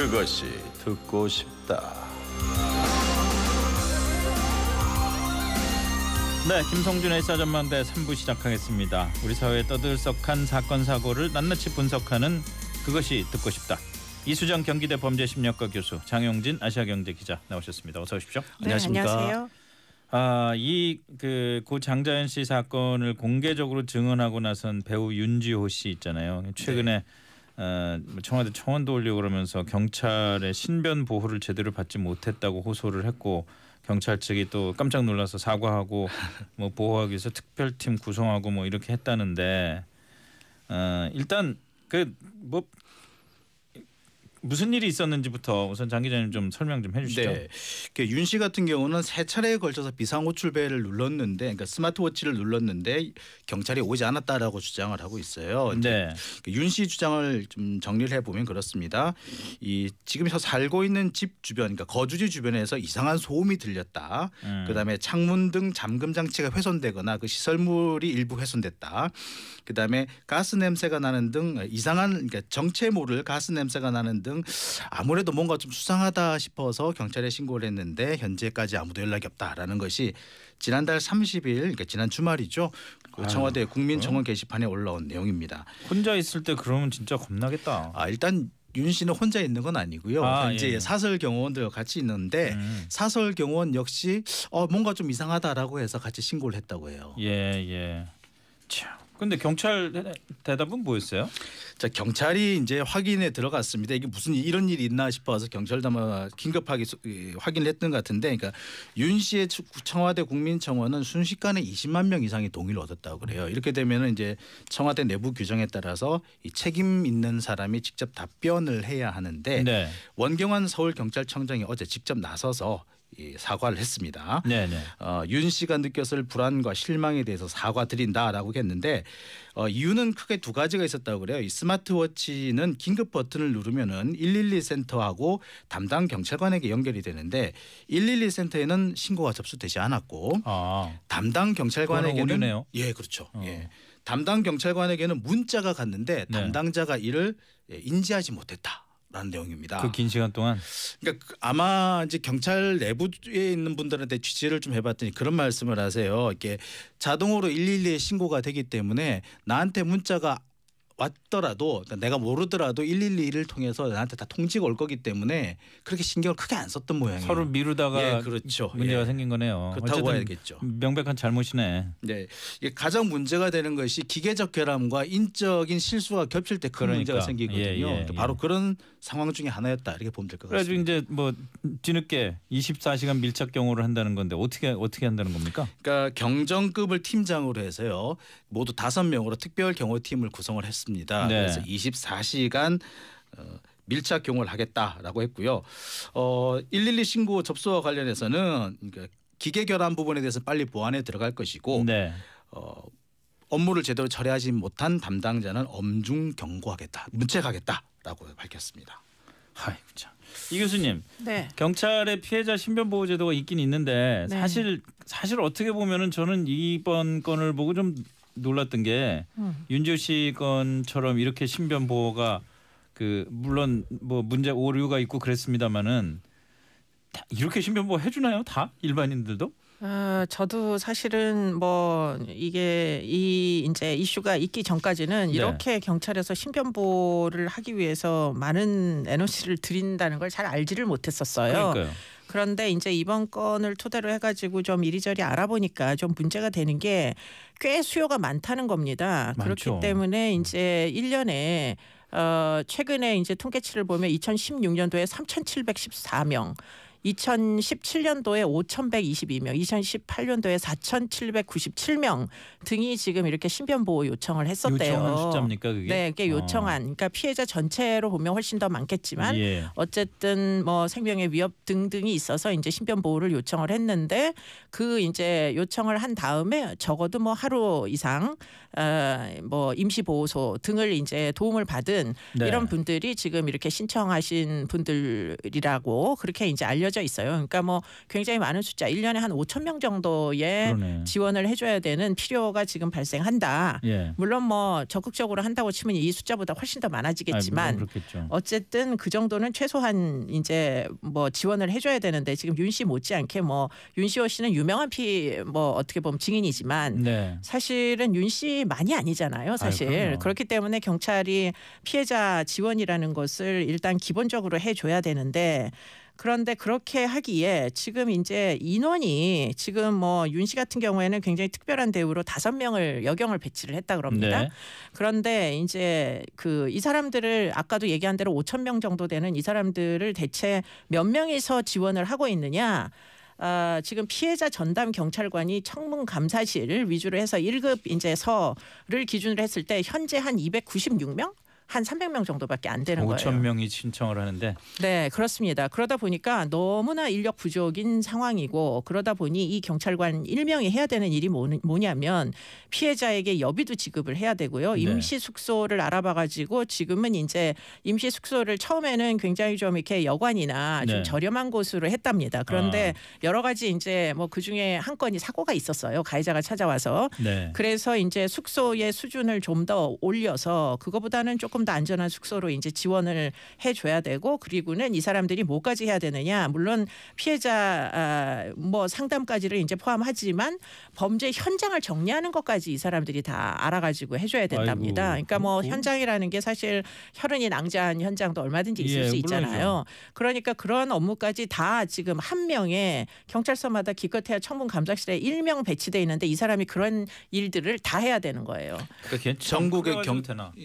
그것이 듣고 싶다. 네, 김성준의 사전만대 3부 시작하겠습니다. 우리 사회의 떠들썩한 사건 사고를 낱낱이 분석하는 그것이 듣고 싶다. 이수정 경기대 범죄심리학과 교수, 장용진 아시아경제 기자 나오셨습니다. 어서 오십시오. 네, 안녕하십니까. 안녕하세요. 아, 이 그고 장자연 씨 사건을 공개적으로 증언하고 나선 배우 윤지호 씨 있잖아요. 최근에 네. 어, 뭐 청와대 청원도 올리고 그러면서 경찰의 신변 보호를 제대로 받지 못했다고 호소를 했고 경찰 측이 또 깜짝 놀라서 사과하고 뭐 보호하기 위해서 특별팀 구성하고 뭐 이렇게 했다는데 어, 일단 그뭐 무슨 일이 있었는지부터 우선 장 기자님 좀 설명 좀 해주시죠. 네. 그러니까 윤씨 같은 경우는 세 차례에 걸쳐서 비상호출벨을 눌렀는데, 그러니까 스마트워치를 눌렀는데 경찰이 오지 않았다라고 주장을 하고 있어요. 네. 그러니까 윤씨 주장을 좀 정리를 해보면 그렇습니다. 이 지금 살고 있는 집 주변, 그러니까 거주지 주변에서 이상한 소음이 들렸다. 음. 그다음에 창문 등 잠금 장치가 훼손되거나 그 시설물이 일부 훼손됐다. 그다음에 가스 냄새가 나는 등 이상한 그러니까 정체 모를 가스 냄새가 나는 등등 아무래도 뭔가 좀 수상하다 싶어서 경찰에 신고를 했는데 현재까지 아무도 연락이 없다라는 것이 지난달 30일 그러니까 지난 주말이죠. 그 청와대 국민청원 어? 게시판에 올라온 내용입니다. 혼자 있을 때 그러면 진짜 겁나겠다. 아 일단 윤 씨는 혼자 있는 건 아니고요. 아, 이제 예, 예. 사설 경호원들 같이 있는데 음. 사설 경호원 역시 어, 뭔가 좀 이상하다라고 해서 같이 신고를 했다고 해요. 예 예. 참. 근데 경찰 대답은 뭐였어요? 자 경찰이 이제 확인에 들어갔습니다. 이게 무슨 이런 일이 있나 싶어서 경찰 담 긴급하게 확인을 했던 것 같은데, 그러니까 윤 씨의 청와대 국민청원은 순식간에 20만 명 이상이 동의를 얻었다고 그래요. 이렇게 되면 이제 청와대 내부 규정에 따라서 책임 있는 사람이 직접 답변을 해야 하는데 네. 원경환 서울 경찰청장이 어제 직접 나서서 이 사과를 했습니다. 네네. 어, 윤 씨가 느꼈을 불안과 실망에 대해서 사과드린다라고 했는데 어, 이유는 크게 두 가지가 있었다고 그래요. 이 스마트워치는 긴급 버튼을 누르면은 112 센터하고 담당 경찰관에게 연결이 되는데 112 센터에는 신고가 접수되지 않았고 아. 담당 경찰관에게는 예 그렇죠. 어. 예. 담당 경찰관에게는 문자가 갔는데 네. 담당자가 이를 예, 인지하지 못했다. 라는 내용입니다. 그 긴 시간 동안. 그러니까 그 아마 이제 경찰 내부에 있는 분들한테 취재를 좀 해봤더니 그런 말씀을 하세요. 이게 자동으로 112에 신고가 되기 때문에 나한테 문자가 왔더라도 그러니까 내가 모르더라도 112를 통해서 나한테 다 통지가 올 거기 때문에 그렇게 신경을 크게 안 썼던 모양이에요. 서로 미루다가 예, 그렇죠. 문제가 예. 생긴 거네요. 그렇다고 봐야겠죠. 명백한 잘못이네. 네, 가장 문제가 되는 것이 기계적 결함과 인적인 실수가 겹칠 때큰 그러니까. 문제가 생기거든요. 예, 예, 그러니까 예, 바로 그런 상황 중에 하나였다 이렇게 보면 될 것 같습니다. 그래서 이제 뭐 뒤늦게 24시간 밀착 경호를 한다는 건데 어떻게 어떻게 한다는 겁니까? 그러니까 경정급을 팀장으로 해서요 모두 다섯 명으로 특별 경호팀을 구성을 했습니다. 했습니다. 네. 그래서 24시간 어, 밀착 경호를 하겠다라고 했고요. 어, 112 신고 접수와 관련해서는 그러니까 기계 결함 부분에 대해서 빨리 보완에 들어갈 것이고 네. 어, 업무를 제대로 처리하지 못한 담당자는 엄중 경고하겠다, 문책하겠다라고 밝혔습니다. 아이고 참. 이 교수님, 네. 경찰의 피해자 신변 보호 제도가 있긴 있는데 네. 사실 사실 어떻게 보면은 저는 이번 건을 보고 좀 놀랐던 게 음. 윤지호 씨 건처럼 이렇게 신변 보호가 그 물론 뭐 문제 오류가 있고 그랬습니다마는 이렇게 신변 보호 해주나요 다 일반인들도? 아, 저도 사실은 뭐 이게 이 이제 이슈가 있기 전까지는 네. 이렇게 네. 경찰에서 신변보호를 하기 위해서 많은 에너지를 들인다는 걸 잘 알지를 못했었어요. 그러니까요. 그런데 이제 이번 건을 토대로 해가지고 좀 이리저리 알아보니까 좀 문제가 되는 게 꽤 수요가 많다는 겁니다. 많죠. 그렇기 때문에 음. 이제 1년에 어, 최근에 이제 통계치를 보면 2016년도에 3,714명, 2017년도에 5,122명, 2018년도에 4,797명 등이 지금 이렇게 신변 보호 요청을 했었대요. 요청한 숫자입니까 그게? 네, 그게 어. 요청한. 그러니까 피해자 전체로 보면 훨씬 더 많겠지만 예. 어쨌든 뭐 생명의 위협 등등이 있어서 이제 신변 보호를 요청을 했는데 그 이제 요청을 한 다음에 적어도 뭐 하루 이상 어뭐 임시 보호소 등을 이제 도움을 받은 네. 이런 분들이 지금 이렇게 신청하신 분들이라고 그렇게 이제 알려 알려져 있어요. 그러니까 뭐 굉장히 많은 숫자, 일년에한 5천 명 정도의 그러네. 지원을 해줘야 되는 필요가 지금 발생한다. 예. 물론 뭐 적극적으로 한다고 치면 이 숫자보다 훨씬 더 많아지겠지만 아, 어쨌든 그 정도는 최소한 이제 뭐 지원을 해줘야 되는데 지금 윤 씨 못지않게 뭐 윤시호 씨는 유명한 피 뭐 어떻게 보면 증인이지만 네. 사실은 윤씨 많이 아니잖아요. 사실 아, 그렇기 때문에 경찰이 피해자 지원이라는 것을 일단 기본적으로 해줘야 되는데 그런데 그렇게 하기에 지금 이제 인원이 지금 뭐 윤 씨 같은 경우에는 굉장히 특별한 대우로 다섯 명을 여경을 배치를 했다 그럽니다. 네. 그런데 이제 그 이 사람들을 아까도 얘기한 대로 오천명 정도 되는 이 사람들을 대체 몇명이서 지원을 하고 있느냐? 아, 지금 피해자 전담 경찰관이 청문 감사실 을 위주로 해서 일급 이제 서를 기준으로 했을 때 현재 한 이백구십육 명한 300명 정도밖에 안 되는 5천 거예요. 5천 명이 신청을 하는데 네, 그렇습니다. 그러다 보니까 너무나 인력 부족인 상황이고 그러다 보니 이 경찰관 1명이 해야 되는 일이 뭐냐면 피해자에게 여비도 지급을 해야 되고요. 네. 임시 숙소를 알아봐 가지고 지금은 이제 임시 숙소를 처음에는 굉장히 좀 이렇게 여관이나 좀 네. 저렴한 곳으로 했답니다. 그런데 아. 여러 가지 이제 뭐 그중에 한 건이 사고가 있었어요. 가해자가 찾아와서. 네. 그래서 이제 숙소의 수준을 좀 더 올려서 그거보다는 조금 조금 더 안전한 숙소로 이제 지원을 해줘야 되고 그리고는 이 사람들이 뭐까지 해야 되느냐 물론 피해자 아, 뭐 상담까지를 이제 포함하지만 범죄 현장을 정리하는 것까지 이 사람들이 다 알아가지고 해줘야 된답니다. 아이고, 그러니까 뭐 그렇고. 음, 음. 현장이라는 게 사실 혈흔이 낭자한 현장도 얼마든지 있을 예, 수 있잖아요. 물론이죠. 그러니까 그런 업무까지 다 지금 한 명의 경찰서마다 기껏해야 청문 감작실에 일명 배치돼 있는데 이 사람이 그런 일들을 다 해야 되는 거예요. 그러니까, 그러니까 전국의 경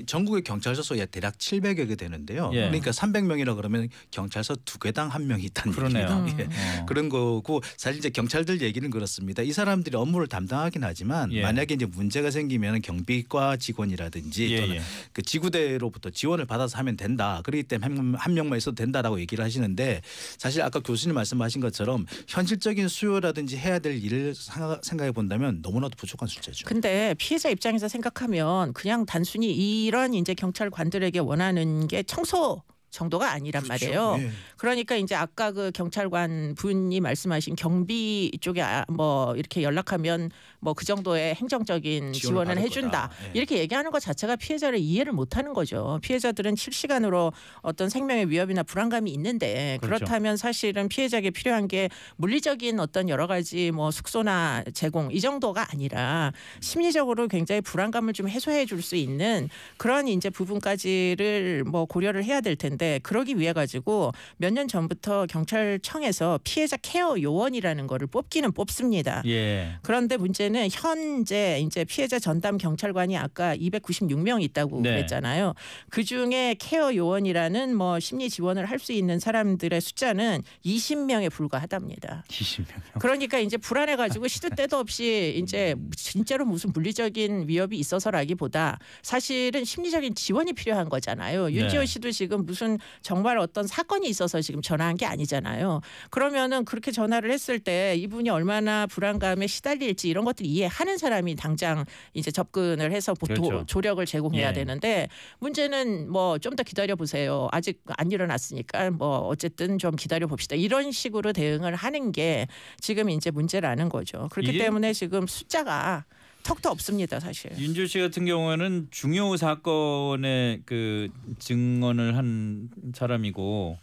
전국의 경찰서 합쳐서 대략 700여 개 되는데요. 예. 그러니까 300명이라 그러면 경찰서 두 개당 한 명이 있다는 그 얘기입니다. 음. 예. 어. 그런 거고 사실 이제 경찰들 얘기는 그렇습니다. 이 사람들이 업무를 담당하긴 하지만 예. 만약에 이제 문제가 생기면 경비과 직원이라든지 예, 또는 예. 그 지구대로부터 지원을 받아서 하면 된다. 그렇기 때문에 한 명만 있어도 된다라고 얘기를 하시는데 사실 아까 교수님 말씀하신 것처럼 현실적인 수요라든지 해야 될 일을 생각해 본다면 너무나도 부족한 숫자죠. 근데 피해자 입장에서 생각하면 그냥 단순히 이런 이제 경찰 경찰관들에게 원하는 게 청소 정도가 아니란 그렇죠. 말이에요. 예. 그러니까 이제 아까 그 경찰관 분이 말씀하신 경비 쪽에 아, 뭐 이렇게 연락하면 뭐 그 정도의 행정적인 지원을 해준다 예. 이렇게 얘기하는 것 자체가 피해자를 이해를 못하는 거죠. 피해자들은 실시간으로 어떤 생명의 위협이나 불안감이 있는데 그렇죠. 그렇다면 사실은 피해자에게 필요한 게 물리적인 어떤 여러 가지 뭐 숙소나 제공 이 정도가 아니라 심리적으로 굉장히 불안감을 좀 해소해 줄 수 있는 그런 이제 부분까지를 뭐 고려를 해야 될 텐데. 있는데 네, 그러기 위해 가지고 몇 년 전부터 경찰청에서 피해자 케어 요원이라는 거를 뽑기는 뽑습니다. 예. 그런데 문제는 현재 이제 피해자 전담 경찰관이 아까 296명 있다고 네. 그랬잖아요. 그 중에 케어 요원이라는 뭐 심리 지원을 할 수 있는 사람들의 숫자는 20명에 불과하답니다. 20명. 그러니까 이제 불안해 가지고 시도 때도 없이 이제 음. 진짜로 무슨 물리적인 위협이 있어서라기보다 사실은 심리적인 지원이 필요한 거잖아요. 네. 윤지호 씨도 지금 무슨 정말 어떤 사건이 있어서 지금 전화한 게 아니잖아요. 그러면은 그렇게 전화를 했을 때 이분이 얼마나 불안감에 시달릴지 이런 것들 이해하는 사람이 당장 이제 접근을 해서 보통 그렇죠. 조력을 제공해야 예. 되는데 문제는 뭐 좀 더 기다려 보세요. 아직 안 일어났으니까 뭐 어쨌든 좀 기다려 봅시다. 이런 식으로 대응을 하는 게 지금 이제 문제라는 거죠. 그렇기 때문에 지금 숫자가 턱도 없습니다 사실. 윤주 씨 같은 경우에는 중요 사건의 그 증언을 한 사람이고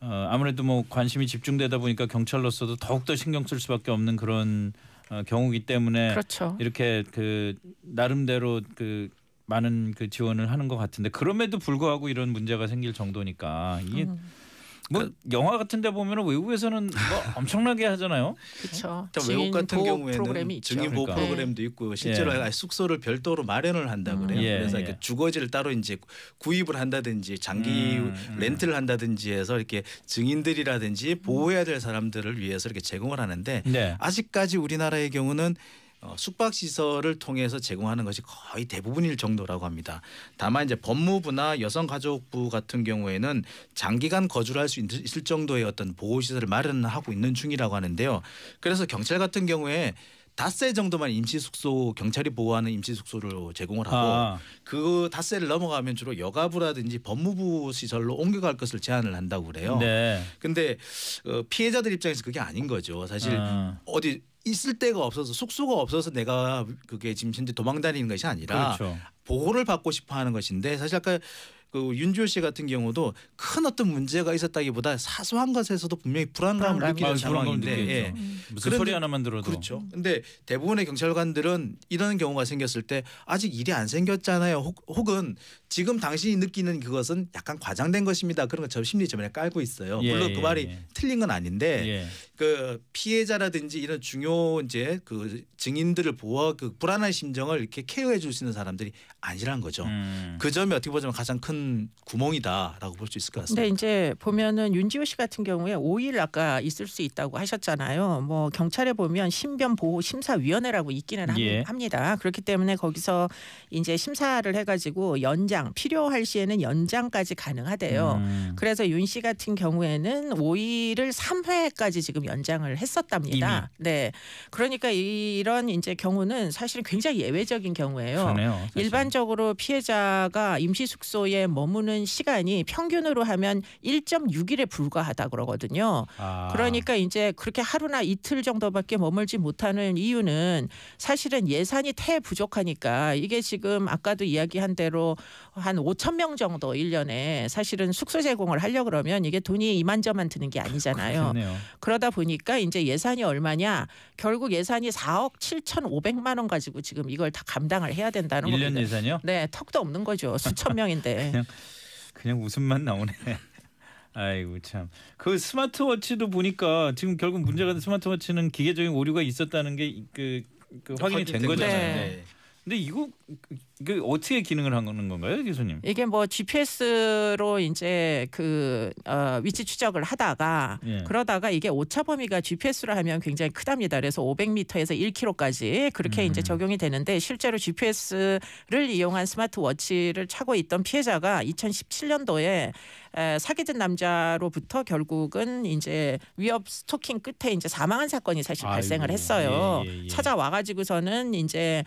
어, 아무래도 뭐 관심이 집중되다 보니까 경찰로서도 더욱더 신경 쓸 수밖에 없는 그런 어, 경우기 때문에 그렇죠. 이렇게 그 나름대로 그 많은 그 지원을 하는 것 같은데 그럼에도 불구하고 이런 문제가 생길 정도니까 이게. 음. 뭐 그러니까 영화 같은데 보면은 외국에서는 뭐 엄청나게 하잖아요. 그렇죠. 외국 같은 경우에는 증인 보호 그러니까. 프로그램도 있고 예. 실제로 예. 숙소를 별도로 마련을 한다 음. 그래요. 음. 그래서 이렇게 예. 주거지를 따로 이제 구입을 한다든지 장기 음, 음. 렌트를 한다든지 해서 이렇게 증인들이라든지 보호해야 될 사람들을 위해서 이렇게 제공을 하는데 네. 아직까지 우리나라의 경우는 어, 숙박 시설을 통해서 제공하는 것이 거의 대부분일 정도라고 합니다. 다만 이제 법무부나 여성가족부 같은 경우에는 장기간 거주를 할 수 있을 정도의 어떤 보호 시설을 마련하고 있는 중이라고 하는데요. 그래서 경찰 같은 경우에 닷새 정도만 임시 숙소 경찰이 보호하는 임시 숙소를 제공을 하고 아. 그 닷새를 넘어가면 주로 여가부라든지 법무부 시설로 옮겨갈 것을 제안을 한다고 그래요. 네. 근데 어, 피해자들 입장에서 그게 아닌 거죠. 사실 아. 어디 있을 데가 없어서 숙소가 없어서 내가 그게 지금 현재 도망 다니는 것이 아니라 그렇죠. 보호를 받고 싶어 하는 것인데 사실 아까 그윤주호씨 같은 경우도 큰 어떤 문제가 있었다기보다 사소한 것에서도 분명히 불안감을 불안감. 느끼는 아, 상황인데 예. 음. 무슨 그런데, 소리 하나만 들어도 그렇죠. 음. 근데 대부분의 경찰관들은 이런 경우가 생겼을 때 아직 일이 안 생겼잖아요. 혹, 은 지금 당신이 느끼는 그것은 약간 과장된 것입니다. 그런 걸저 심리점에 깔고 있어요. 예, 물론 예, 그 말이 예, 틀린 건 아닌데 예. 그 피해자라든지 이런 중요 이제 그 증인들을 보호 그 불안한 심정을 이렇게 케어해 줄수 있는 사람들이 아니란 거죠. 음. 그 점이 어떻게 보자면 가장 큰 구멍이다라고 볼 수 있을 것 같습니다. 근데 이제 보면은 윤지호 씨 같은 경우에 5일 아까 있을 수 있다고 하셨잖아요. 뭐 경찰에 보면 신변 보호 심사위원회라고 있기는 예. 합니다. 그렇기 때문에 거기서 이제 심사를 해가지고 연장 필요할 시에는 연장까지 가능하대요. 음. 그래서 윤 씨 같은 경우에는 5일을 3회까지 지금 연장을 했었답니다. 이미. 네, 그러니까 이런 이제 경우는 사실은 굉장히 예외적인 경우예요. 그러네요, 일반적으로 피해자가 임시 숙소에 머무는 시간이 평균으로 하면 1.6일에 불과하다 그러거든요. 아. 그러니까 이제 그렇게 하루나 이틀 정도밖에 머물지 못하는 이유는 사실은 예산이 태 부족하니까 이게 지금 아까도 이야기한 대로 한 5천 명 정도 1년에 사실은 숙소 제공을 하려 그러면 이게 돈이 이만저만 드는 게 아니잖아요. 그렇네요. 그러다 보니까 이제 예산이 얼마냐? 결국 예산이 4억 7,500만 원 가지고 지금 이걸 다 감당을 해야 된다는 거니다 1년 예산이요? 네, 턱도 없는 거죠. 수천 명인데. 그냥 그냥 웃음만 나오네. 아이고 참. 그 스마트워치도 보니까 지금 결국 문제가 된 음. 스마트워치는 기계적인 오류가 있었다는 게그 그, 그 네, 확인이 된 거잖아요. 네. 근데 이거 그 어떻게 기능을 하는 건가요, 교수님? 이게 뭐 GPS로 이제 그 어, 위치 추적을 하다가 예. 그러다가 이게 오차 범위가 GPS로 하면 굉장히 크답니다. 그래서 500m에서 1km까지 그렇게 음. 이제 적용이 되는데 실제로 GPS를 이용한 스마트워치를 차고 있던 피해자가 2017년도에 사귀던 남자로부터 결국은 이제 위협 스토킹 끝에 이제 사망한 사건이 사실 아이고. 발생을 했어요. 예, 예, 예. 찾아와 가지고서는 이제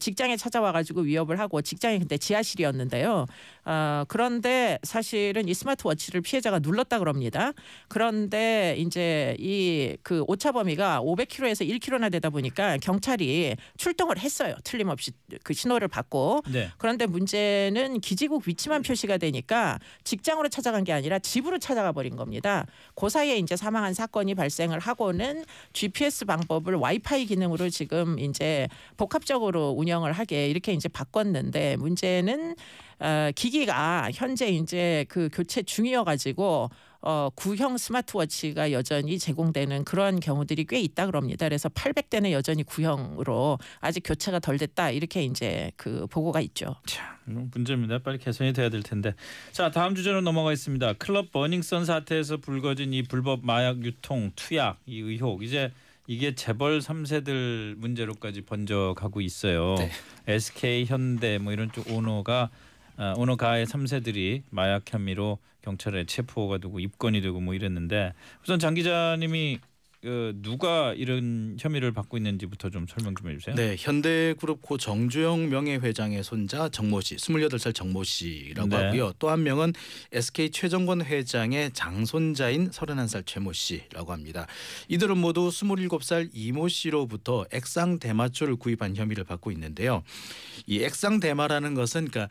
직장에 찾아와 가지고 위협을 하고 직장이 근데 지하실이었는데요. 어, 그런데 사실은 이 스마트워치를 피해자가 눌렀다 그럽니다. 그런데 이제 이 그 오차 범위가 500km에서 1km나 되다 보니까 경찰이 출동을 했어요. 틀림없이 그 신호를 받고. 네. 그런데 문제는 기지국 위치만 표시가 되니까 직장으로 찾 찾아간 게 아니라 집으로 찾아가 버린 겁니다. 그 사이에 이제 사망한 사건이 발생을 하고는 GPS 방법을 와이파이 기능으로 지금 이제 복합적으로 운영을 하게 이렇게 이제 바꿨는데 문제는 어, 기기가 현재 이제 그 교체 중이어 가지고 어, 구형 스마트워치가 여전히 제공되는 그러한 경우들이 꽤 있다 그럽니다. 그래서 800대는 여전히 구형으로 아직 교체가 덜 됐다 이렇게 이제 그 보고가 있죠. 참 문제입니다. 빨리 개선이 돼야 될 텐데. 자 다음 주제로 넘어가겠습니다. 클럽 버닝썬 사태에서 불거진 이 불법 마약 유통, 투약 이 의혹 이제 이게 재벌 3세들 문제로까지 번져가고 있어요. 네. SK 현대 뭐 이런 쪽 오너가 오노가의 어, 3세들이 마약 혐의로 경찰에 체포가 되고 입건이 되고 뭐 이랬는데 우선 장 기자님이 그 누가 이런 혐의를 받고 있는지부터 좀 설명 좀 해주세요. 네, 현대그룹 고 정주영 명예회장의 손자 정모 씨, 28살 정모 씨라고 네. 하고요. 또 한 명은 SK 최정권 회장의 장손자인 31살 최모 씨라고 합니다. 이들은 모두 27살 이모 씨로부터 액상 대마초를 구입한 혐의를 받고 있는데요. 이 액상 대마라는 것은 그러니까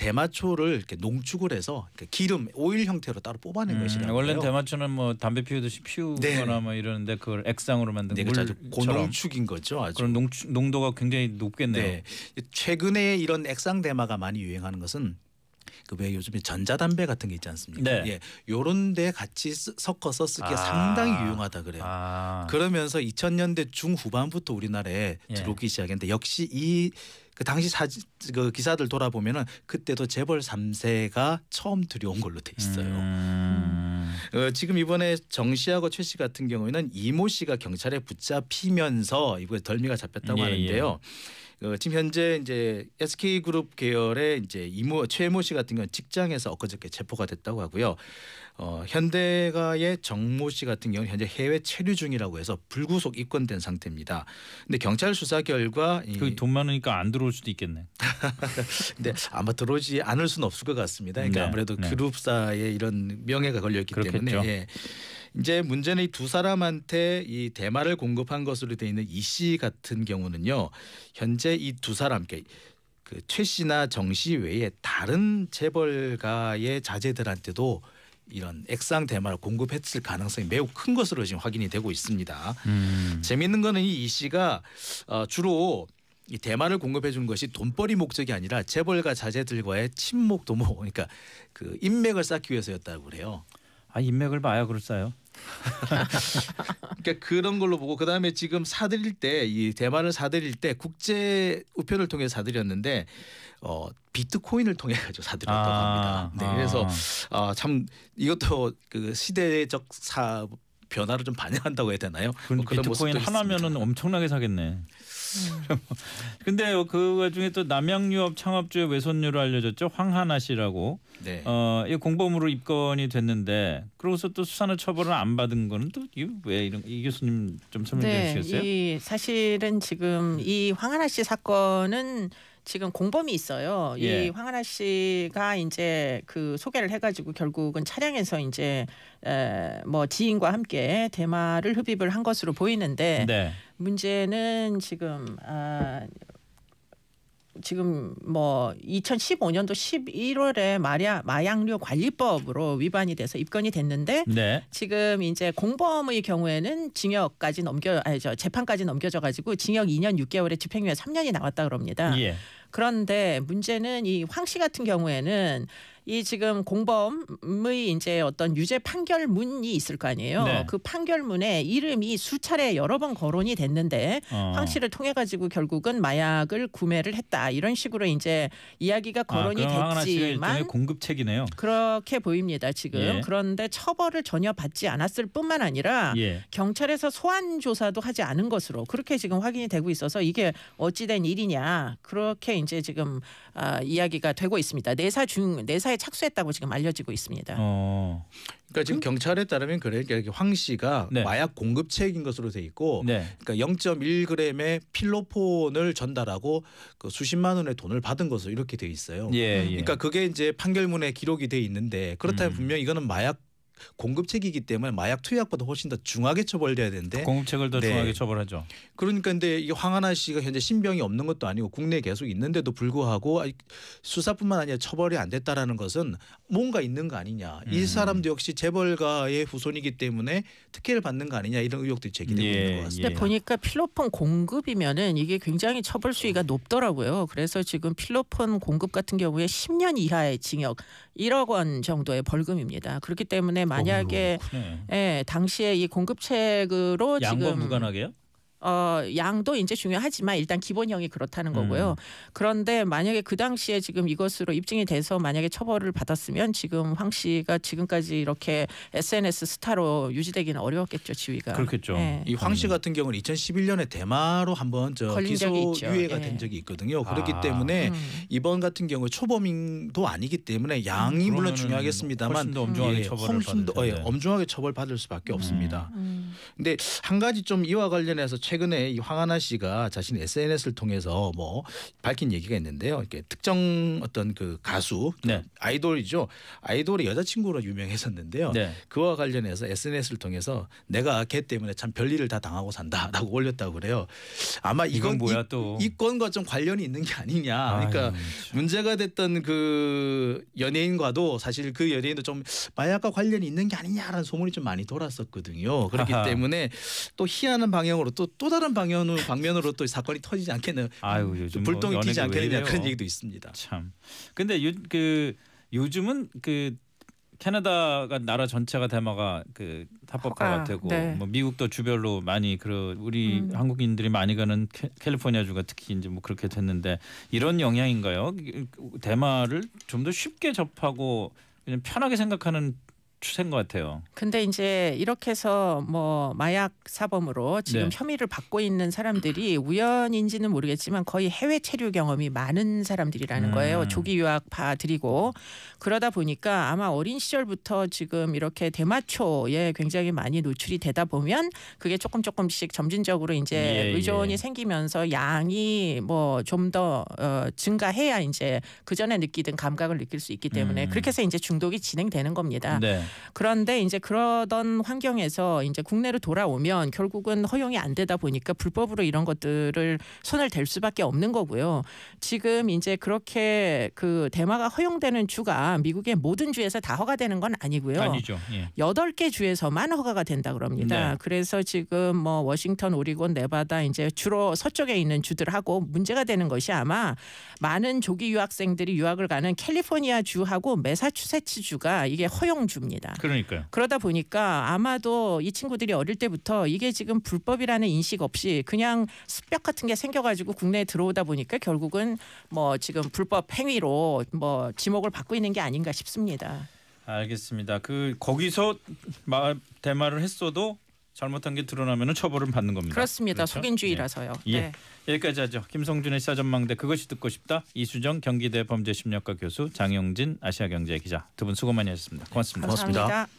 대마초를 이렇게 농축을 해서 기름 오일 형태로 따로 뽑아낸 음, 것이라. 원래 대마초는 뭐 담배 피우듯이 피우거나 네. 뭐 이러는데 그걸 액상으로 만든 네, 그렇죠. 물처럼 농축인 거죠. 아주. 그런 농축, 농도가 굉장히 높겠네요. 네. 최근에 이런 액상 대마가 많이 유행하는 것은 그왜 요즘에 전자담배 같은 게 있지 않습니까? 네. 예, 요런 데 같이 쓰, 섞어서 쓰기아 상당히 유용하다 그래요. 아 그러면서 2000년대 중후반부터 우리나라에 예. 들어오기 시작했는데 역시 이그 당시 사지, 그 기사들 돌아보면은 그때도 재벌 3세가 처음 들여온 걸로 돼 있어요. 음. 어, 지금 이번에 정 씨하고 최씨 같은 경우에는 이모 씨가 경찰에 붙잡히면서 이번에 덜미가 잡혔다고 예, 예. 하는데요. 예. 어, 지금 현재 이제 SK 그룹 계열의 이제 이모 최모 씨 같은 경우 직장에서 엊그저께 체포가 됐다고 하고요. 어, 현대가의 정모 씨 같은 경우 현재 해외 체류 중이라고 해서 불구속 입건된 상태입니다. 근데 경찰 수사 결과 그 돈 많으니까 안 들어올 수도 있겠네. 근데 아마 들어오지 않을 수는 없을 것 같습니다. 그러니까 네, 아무래도 네. 그룹사의 이런 명예가 걸려 있기 때문에 예. 이제 문제는 이 두 사람한테 이 대마를 공급한 것으로 되어 있는 이 씨 같은 경우는요. 현재 이 두 사람 그최 그러니까 그 씨나 정 씨 외에 다른 재벌가의 자제들한테도 이런 액상 대마를 공급했을 가능성이 매우 큰 것으로 지금 확인이 되고 있습니다. 음. 재미있는 거는 이이 씨가 어, 주로 이 대마를 공급해 준 것이 돈벌이 목적이 아니라 재벌가 자제들과의 친목 도모 그러니까 그 인맥을 쌓기 위해서였다고 그래요. 아 인맥을 봐야 그럴싸요. 그러니까 그런 걸로 보고 그 다음에 지금 사들일 때이 대만을 사들일 때 국제 우편을 통해 사들였는데 어 비트코인을 통해 가지고 사들였다고 아, 합니다. 네, 그래서 아. 아, 참 이것도 그 시대적 사 변화를 좀 반영한다고 해야 되나요? 뭐 그러니까 그런 비트코인 하나면은 엄청나게 사겠네. 음. 뭐. 근데 그 와중에 또 남양유업 창업주의 외손녀로 알려졌죠 황하나 씨라고. 네. 어, 이 공범으로 입건이 됐는데 그러고서 또 수사나 처벌을 안 받은 거는 또 왜 이런 이 교수님 좀 설명해 네, 주시겠어요? 이 사실은 지금 이 황하나 씨 사건은 지금 공범이 있어요. 예. 이 황하나 씨가 이제 그 소개를 해가지고 결국은 차량에서 이제 에뭐 지인과 함께 대마를 흡입을 한 것으로 보이는데 네. 문제는 지금 아 지금 뭐 2015년도 11월에 마약 마약류 관리법으로 위반이 돼서 입건이 됐는데 네. 지금 이제 공범의 경우에는 징역까지 넘겨 아니죠 재판까지 넘겨져 가지고 징역 2년 6개월에 집행유예 3년이 나왔다 그럽니다. 예. 그런데 문제는 이 황씨 같은 경우에는 이 지금 공범의 이제 어떤 유죄 판결문이 있을 거 아니에요. 네. 그 판결문에 이름이 수차례 여러 번 거론이 됐는데 어. 황 씨를 통해 가지고 결국은 마약을 구매를 했다 이런 식으로 이제 이야기가 아, 거론이 아, 됐지만 공급책이네요. 그렇게 보입니다 지금. 예. 그런데 처벌을 전혀 받지 않았을 뿐만 아니라 예. 경찰에서 소환 조사도 하지 않은 것으로 그렇게 지금 확인이 되고 있어서 이게 어찌된 일이냐 그렇게 이제 지금 아, 이야기가 되고 있습니다. 내사 중 내사 수사에 착수했다고 지금 알려지고 있습니다. 어. 그러니까 지금 그? 경찰에 따르면 그러니까 황 씨가 네. 마약 공급책인 것으로 돼 있고 네. 그러니까 0.1g의 필로폰을 전달하고 그 수십만 원의 돈을 받은 것으로 이렇게 돼 있어요. 예, 예. 그러니까 그게 이제 판결문에 기록이 돼 있는데 그렇다면 음. 분명 이거는 마약 공급책이기 때문에 마약 투약보다 훨씬 더 중하게 처벌돼야 되는데 그 공급책을 더 네. 중하게 처벌하죠. 그러니까 근데 이게 황하나 씨가 현재 신병이 없는 것도 아니고 국내에 계속 있는데도 불구하고 수사뿐만 아니라 처벌이 안 됐다라는 것은 뭔가 있는 거 아니냐. 음. 이 사람도 역시 재벌가의 후손이기 때문에 특혜를 받는 거 아니냐 이런 의혹들이 제기되고 예, 있는 것 같습니다. 근 보니까 필로폰 공급이면은 이게 굉장히 처벌 수위가 높더라고요. 그래서 지금 필로폰 공급 같은 경우에 10년 이하의 징역 1억 원 정도의 벌금입니다. 그렇기 때문에 만약에 예, 당시에 이 공급책으로 양권 지금 무관하게요? 어, 양도 이제 중요하지만 일단 기본형이 그렇다는 음. 거고요. 음. 그런데 만약에 그 당시에 지금 이것으로 입증이 돼서 만약에 처벌을 받았으면 지금 황 씨가 지금까지 이렇게 SNS 스타로 유지되기는 어려웠겠죠 지위가. 그렇겠죠. 네. 예. 이황 씨 같은 경우는 2011년에 대마로 한번 저 기소 유예가 네. 된 적이 있거든요. 그렇기 아. 때문에 음. 이번 같은 경우 초범인도 아니기 때문에 음, 양이 물론 중요하겠습니다만 훨씬 더 엄중하게 예, 처벌을 훨씬 더 예, 엄중하게 처벌 받을 수밖에 음. 없습니다. 음. 근데 한 가지 좀 이와 관련해서 최근에 이 황하나 씨가 자신 SNS를 통해서 뭐 밝힌 얘기가 있는데요. 이렇게 특정 어떤 그 가수 네. 아이돌이죠. 아이돌의 여자친구로 유명했었는데요. 네. 그와 관련해서 SNS를 통해서 내가 걔 때문에 참 별일을 다 당하고 산다라고 올렸다고 그래요. 아마 이건, 이건 뭐야 또 이, 건과 좀 관련이 있는 게 아니냐. 그러니까 아유, 문제가 됐던 그 연예인과도 사실 그 연예인도 좀 마약과 관련이 있는 게 아니냐라는 소문이 좀 많이 돌았었거든요. 그렇기 때문에 또 희한한 방향으로 또또 다른 방향으로 방면으로 또 사건이 터지지 않겠는 아유, 요즘 뭐 불똥이 뭐 튀지 않겠느냐 그런 얘기도 있습니다. 참. 근데 요, 그 요즘은 그 캐나다가 나라 전체가 대마가 그 합법화가 아, 되고 네. 뭐 미국도 주별로 많이 그 우리 음. 한국인들이 많이 가는 캘리포니아 주가 특히 이제 뭐 그렇게 됐는데 이런 영향인가요? 대마를 좀 더 쉽게 접하고 그냥 편하게 생각하는 추세인 것 같아요. 근데 이제 이렇게 해서 뭐 마약 사범으로 지금 네. 혐의를 받고 있는 사람들이 우연인지는 모르겠지만 거의 해외 체류 경험이 많은 사람들이라는 음. 거예요. 조기 유학 봐드리고 그러다 보니까 아마 어린 시절부터 지금 이렇게 대마초에 굉장히 많이 노출이 되다 보면 그게 조금 조금씩 점진적으로 이제 예, 예. 의존이 예. 생기면서 양이 뭐 좀더 어, 증가해야 이제 그 전에 느끼던 감각을 느낄 수 있기 때문에 음. 그렇게 해서 이제 중독이 진행되는 겁니다. 네. 그런데 이제 그러던 환경에서 이제 국내로 돌아오면 결국은 허용이 안 되다 보니까 불법으로 이런 것들을 손을 댈 수밖에 없는 거고요. 지금 이제 그렇게 그 대마가 허용되는 주가 미국의 모든 주에서 다 허가되는 건 아니고요. 아니죠. 예. 여덟 예. 개 주에서만 허가가 된다 그럽니다. 네. 그래서 지금 뭐 워싱턴, 오리곤, 네바다 이제 주로 서쪽에 있는 주들하고 문제가 되는 것이 아마 많은 조기 유학생들이 유학을 가는 캘리포니아 주하고 매사추세츠 주가 이게 허용 주입니다. 겁니다. 그러니까요. 그러다 보니까 아마도 이 친구들이 어릴 때부터 이게 지금 불법이라는 인식 없이 그냥 습벽 같은 게 생겨가지고 국내에 들어오다 보니까 결국은 뭐 지금 불법 행위로 뭐 지목을 받고 있는 게 아닌가 싶습니다. 알겠습니다. 그 거기서 말 대마를 했어도 잘못한 게 드러나면 처벌을 받는 겁니다. 그렇습니다. 그렇죠? 속인주의라서요. 예. 예. 네. 여기까지 하죠. 김성준의 사전망대 그것이 듣고 싶다. 이수정 경기대 범죄심리학과 교수 장영진 아시아경제 기자 두 분 수고 많이 하셨습니다. 고맙습니다. 감사합니다. 고맙습니다.